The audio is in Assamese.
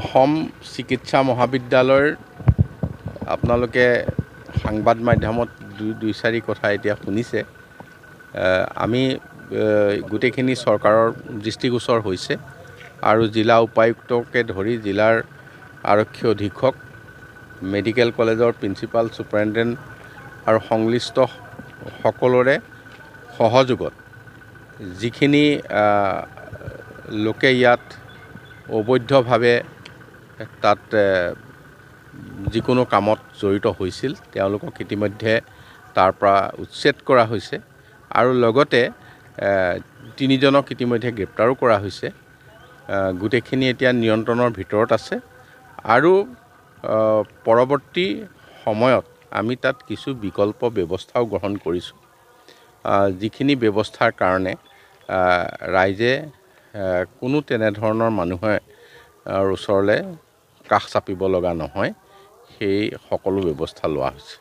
অসম চিকিৎসা মহাবিদ্যালয়ৰ আপোনালোকে সংবাদ মাধ্যমত দুই চাৰি কথা এতিয়া শুনিছে আমি গোটেইখিনি চৰকাৰৰ দৃষ্টিগোচৰ হৈছে আৰু জিলা উপায়ুক্তকে ধৰি জিলাৰ আৰক্ষী অধীক্ষক মেডিকেল কলেজৰ প্ৰিন্সিপাল ছুপাৰিণ্টেণ্ট আৰু সংশ্লিষ্ট সকলোৰে সহযোগত যিখিনি লোকে ইয়াত অবৈধভাৱে তাত যিকোনো কামত জড়িত হৈছিল তেওঁলোকক ইতিমধ্যে তাৰ পৰা উচ্ছেদ কৰা হৈছে আৰু লগতে তিনিজনক ইতিমধ্যে গ্ৰেপ্তাৰো কৰা হৈছে গোটেইখিনি এতিয়া নিয়ন্ত্ৰণৰ ভিতৰত আছে আৰু পৰৱৰ্তী সময়ত আমি তাত কিছু বিকল্প ব্যৱস্থাও গ্ৰহণ কৰিছোঁ যিখিনি ব্যৱস্থাৰ কাৰণে ৰাইজে কোনো তেনেধৰণৰ মানুহে ওচৰলৈ কাষ চাপিব লগা নহয় সেই সকলো ব্যৱস্থা লোৱা হৈছে